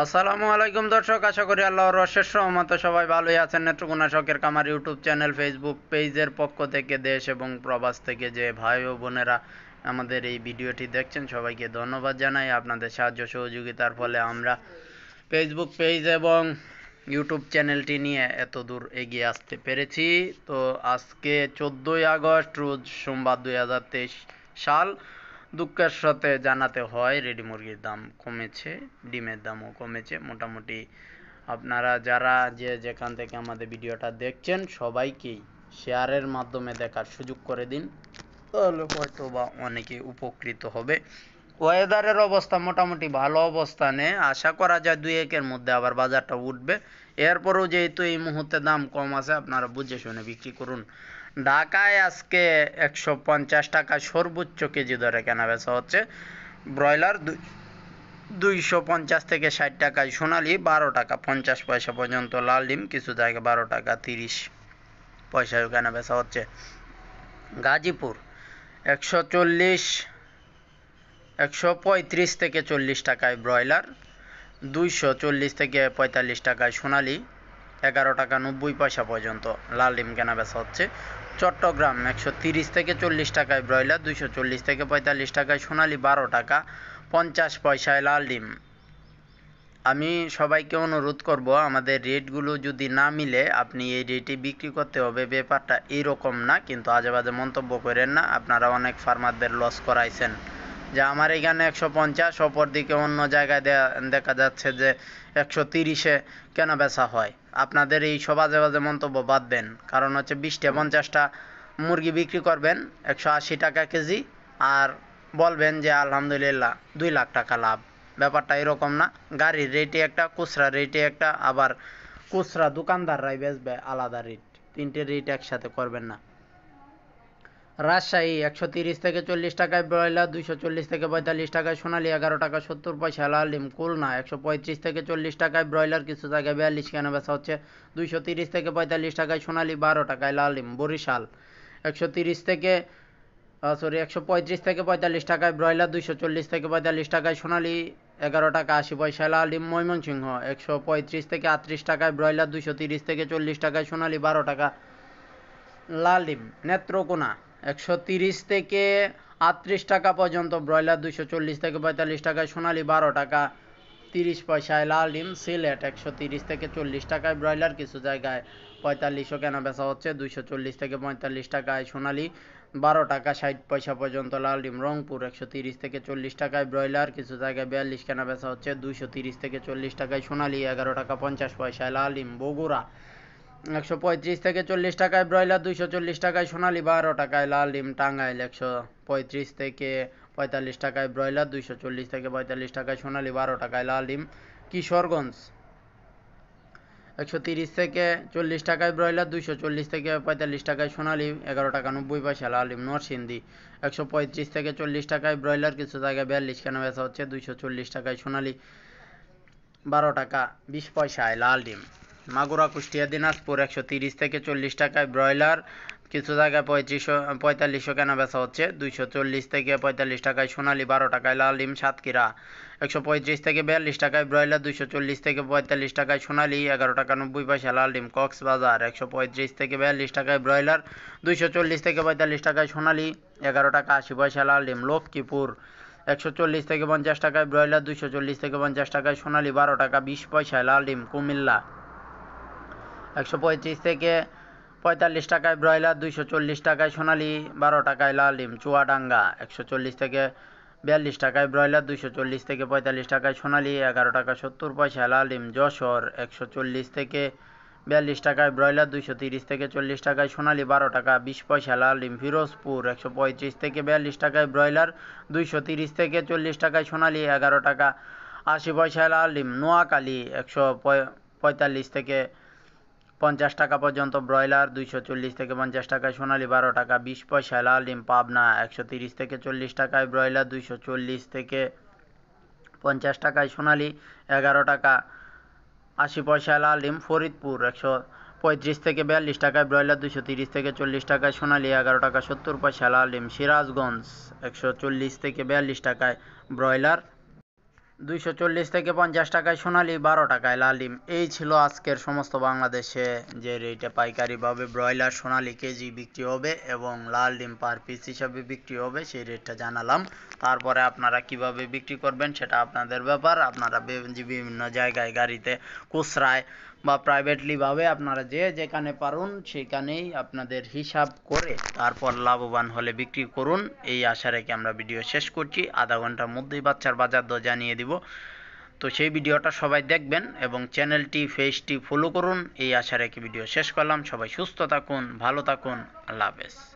আসসালামু আলাইকুম দর্শক আশা করি আল্লাহর অশেষ সহমত সবাই ভালোই আছেন নেত্রকোনা শখের কামার ইউটিউব চ্যানেল ফেসবুক পেজের পক্ষ থেকে দেশ এবং প্রবাস থেকে যে ভাই ও বোনেরা আমাদের এই ভিডিওটি দেখছেন সবাইকে ধন্যবাদ জানাই আপনাদের সাহায্য সহযোগিতার ফলে আমরা ফেসবুক পেজ এবং ইউটিউব চ্যানেলটি নিয়ে এত দূর এগিয়ে আসতে পেরেছি তো আজকে চোদ্দোই আগস্ট রোজ সোমবার দুই সাল দুঃখের সাথে জানাতে হয় রেডি মুরগির দাম কমেছে ডিমের দামও কমেছে মোটামুটি আপনারা যারা যে যেখান থেকে আমাদের ভিডিওটা দেখছেন সবাইকেই শেয়ারের মাধ্যমে দেখার সুযোগ করে দিন তাহলে হয়তো বা অনেকে উপকৃত হবে ওয়েদারের অবস্থা মোটামুটি ভালো অবস্থানে আশা করা যায় দুই একের মধ্যে আবার বাজারটা উঠবে এরপরেও যেহেতু এই মুহূর্তে দাম কম আছে আপনারা বুঝে শুনে বিক্রি করুন ঢাকায় আজকে একশো পঞ্চাশ টাকা সর্বোচ্চ কেজি দরে কেনা বেচা হচ্ছে ব্রয়লার দুইশো পঞ্চাশ থেকে ষাট টাকায় সোনালি বারো টাকা পঞ্চাশ পয়সা পর্যন্ত লাল ডিম কিছু জায়গায় বারো টাকা তিরিশ পয়সায় বেচা হচ্ছে গাজীপুর একশো চল্লিশ একশো পঁয়ত্রিশ থেকে চল্লিশ টাকায় ব্রয়লার দুইশো চল্লিশ থেকে পঁয়তাল্লিশ টাকায় সোনালি এগারো টাকা নব্বই পয়সা পর্যন্ত লাল ডিম কেনা বেচা হচ্ছে চট্টগ্রাম একশো তিরিশ থেকে চল্লিশ টাকায় ব্রয়লার দুইশো চল্লিশ থেকে পঁয়তাল্লিশ টাকায় সোনালি বারো টাকা পঞ্চাশ পয়সায় লাল ডিম আমি সবাইকে অনুরোধ করব আমাদের রেটগুলো যদি না মিলে আপনি এই রেটে বিক্রি করতে হবে ব্যাপারটা এরকম না কিন্তু আজে বাজে মন্তব্য করেন না আপনারা অনেক ফার্মারদের লস করাইছেন যে আমার এখানে একশো পঞ্চাশ দিকে অন্য জায়গায় দেখা যাচ্ছে যে একশো তিরিশে কেন বেচা হয় আপনাদের এই সব বাজে বাজে মন্তব্য বাদ দেন কারণ হচ্ছে বিশটা পঞ্চাশটা মুরগি বিক্রি করবেন একশো আশি টাকা কেজি আর বলবেন যে আলহামদুলিল্লাহ দুই লাখ টাকা লাভ ব্যাপারটা এরকম না গাড়ির রেটে একটা খুচরা রেটে একটা আবার খুচরা দোকানদাররাই বেচবে আলাদা রেট তিনটে রেট একসাথে করবেন না রাজশাহী একশো তিরিশ থেকে চল্লিশ টাকায় ব্রয়লার দুশো চল্লিশ থেকে পঁয়তাল্লিশ টাকায় সোনালি এগারো টাকা সত্তর পয়সা লালিম খুলনা একশো পঁয়ত্রিশ থেকে চল্লিশ টাকায় ব্রয়লার কিছু জায়গায় বিয়াল্লিশ কেনা বেচা হচ্ছে দুইশো তিরিশ থেকে পঁয়তাল্লিশ টাকায় সোনালি বারো টাকায় লালিম বরিশাল একশো তিরিশ থেকে সরি একশো পঁয়ত্রিশ থেকে পঁয়তাল্লিশ টাকায় ব্রয়লার দুইশো চল্লিশ থেকে পঁয়তাল্লিশ টাকায় সোনালি এগারো টাকা আশি পয়সা লালিম ময়মনসিংহ একশো পঁয়ত্রিশ থেকে আটত্রিশ টাকায় ব্রয়লার দুইশো তিরিশ থেকে চল্লিশ টাকায় সোনালি বারো টাকা লালিম নেত্রকোনা একশো থেকে আটত্রিশ টাকা পর্যন্ত ব্রয়লার দুশো চল্লিশ থেকে পঁয়তাল্লিশ টাকায় সোনালি বারো টাকা তিরিশ পয়সায় লাল ডিম সিলেট একশো তিরিশ থেকে চল্লিশ টাকায় ব্রয়লার কিছু জায়গায় পঁয়তাল্লিশও কেনা বেচা হচ্ছে দুশো চল্লিশ থেকে পঁয়তাল্লিশ টাকায় সোনালি বারো টাকা ষাট পয়সা পর্যন্ত লাল ডিম রংপুর একশো তিরিশ থেকে চল্লিশ টাকায় ব্রয়লার কিছু জায়গায় বিয়াল্লিশ কেনা বেচা হচ্ছে দুশো তিরিশ থেকে চল্লিশ টাকায় সোনালি এগারো টাকা পঞ্চাশ পয়সায় লাল ডিম বগুড়া একশো পঁয়ত্রিশ থেকে চল্লিশ টাকায় ব্রয়লার দুইশো চল্লিশ টাকায় সোনালি বারো টাকায় লাল ডিম টাঙ্গাইল একশো পঁয়ত্রিশ থেকে পঁয়তাল্লিশ টাকায় ব্রয়লার দুইশো চল্লিশ থেকে পঁয়তাল্লিশ টাকায় সোনালি বারো টাকায় লাল ডিম কিশোরগঞ্জ একশো তিরিশ থেকে চল্লিশ টাকায় ব্রয়লার দুইশো চল্লিশ থেকে পঁয়তাল্লিশ টাকায় সোনালি এগারো টাকা নব্বই পয়সা লালিম নরসিন্দি একশো পঁয়ত্রিশ থেকে চল্লিশ টাকায় ব্রয়লার কিছু জায়গায় বিয়াল্লিশ কেন বেচা হচ্ছে দুইশো চল্লিশ টাকায় সোনালি বারো টাকা বিশ পয়সায় লাল ডিম মাগুরা কুষ্টিয়া দিনাজপুর একশো তিরিশ থেকে চল্লিশ টাকায় ব্রয়লার কিছু জায়গায় পঁয়ত্রিশশো পঁয়তাল্লিশশো কেনা বেচা হচ্ছে দুইশো চল্লিশ থেকে পঁয়তাল্লিশ টাকায় সোনালি বারো টাকায় লালিম সাতক্ষীরা একশো পঁয়ত্রিশ থেকে বিয়াল্লিশ টাকায় ব্রয়লার দুইশো চল্লিশ থেকে পঁয়তাল্লিশ টাকায় সোনালি এগারো টাকা নব্বই পয়সা লালিম কক্সবাজার একশো পঁয়ত্রিশ থেকে বিয়াল্লিশ টাকায় ব্রয়লার দুইশো চল্লিশ থেকে পঁয়তাল্লিশ টাকায় সোনালি এগারো টাকা আশি পয়সা লালিম লক্ষ্মীপুর একশো চল্লিশ থেকে পঞ্চাশ টাকায় ব্রয়লার দুইশো চল্লিশ থেকে পঞ্চাশ টাকায় সোনালি বারো টাকা বিশ পয়সায় লালিম কুমিল্লা একশো পঁয়ত্রিশ থেকে পঁয়তাল্লিশ টাকায় ব্রয়লার দুইশো চল্লিশ টাকায় সোনালি বারো টাকায় লাল ডিম চুয়াডাঙ্গা একশো চল্লিশ থেকে বিয়াল্লিশ টাকায় ব্রয়লার দুইশো চল্লিশ থেকে পঁয়তাল্লিশ টাকায় সোনালি এগারো টাকা সত্তর পয়সা লাল ডিম যশোর একশো চল্লিশ থেকে বিয়াল্লিশ টাকায় ব্রয়লার দুইশো তিরিশ থেকে চল্লিশ টাকায় সোনালি বারো টাকা বিশ পয়সা লাল ডিম ফিরোজপুর একশো পঁয়ত্রিশ থেকে বিয়াল্লিশ টাকায় ব্রয়লার দুইশো তিরিশ থেকে চল্লিশ টাকায় সোনালি এগারো টাকা আশি পয়সা লাল ডিম নোয়াখালী একশো পঁয়তাল্লিশ থেকে পঞ্চাশ টাকা পর্যন্ত ব্রয়লার দুইশো চল্লিশ থেকে পঞ্চাশ টাকায় সোনালি বারো টাকা বিশ পয়সায় লাল ডিম পাবনা একশো তিরিশ থেকে চল্লিশ টাকায় ব্রয়লার দুইশো চল্লিশ থেকে পঞ্চাশ টাকায় সোনালি এগারো টাকা আশি পয়সায় লাল ডিম ফরিদপুর একশো পঁয়ত্রিশ থেকে বিয়াল্লিশ টাকায় ব্রয়লার দুশো তিরিশ থেকে চল্লিশ টাকায় সোনালি এগারো টাকা সত্তর পয়সা লাল ডিম সিরাজগঞ্জ একশো চল্লিশ থেকে বিয়াল্লিশ টাকায় ব্রয়লার দুইশো চল্লিশ থেকে পঞ্চাশ টাকায় সোনালি বারো টাকায় লালিম এই ছিল আজকের সমস্ত বাংলাদেশে যে রেটে পাইকারিভাবে ব্রয়লার সোনালি কেজি বিক্রি হবে এবং লাল ডিম পার পিস হিসাবে বিক্রি হবে সেই রেটটা জানালাম তারপরে আপনারা কিভাবে বিক্রি করবেন সেটা আপনাদের ব্যাপার আপনারা বিভিন্ন জায়গায় গাড়িতে কুসরায় বা প্রাইভেটলিভাবে আপনারা যে যেখানে পারুন সেখানেই আপনাদের হিসাব করে তারপর লাভবান হলে বিক্রি করুন এই আশা রেখে আমরা ভিডিও শেষ করছি আধা ঘন্টার মধ্যেই বাচ্চার বাজার দর জানিয়ে দিব তো সেই ভিডিওটা সবাই দেখবেন এবং চ্যানেলটি ফেসটি ফলো করুন এই আশা রেখে ভিডিও শেষ করলাম সবাই সুস্থ থাকুন ভালো থাকুন আল্লাহ হাফেজ